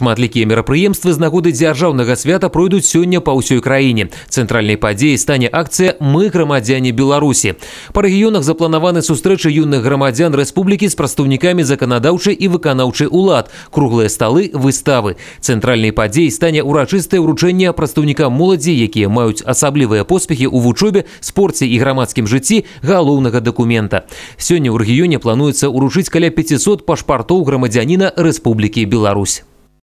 шматлікія мерапрыемствы з нагоды дзяржаўнага свята пройдуць сёння па ўсёй краіне цэнтральнай падзеі стане акцыя мы грамадзяне беларусі па рэгіёнах запланаваны сустрэчы юных грамадзян рэспублікі з прадстаўнікамі заканадаўчай і выканаўчай улад круглыя сталы выставы цэнтральнай падзеі стане ўрачыстае ўручэнне прадстаўнікам моладзі якія маюць асаблівыя поспехі ў вучобе спорце і грамадскім жыцці галоўнага дакумента сёння ў рэгіёне плануецца ўручыць каля 500 пашпартоў грамадзяніна рэспублікі беларусь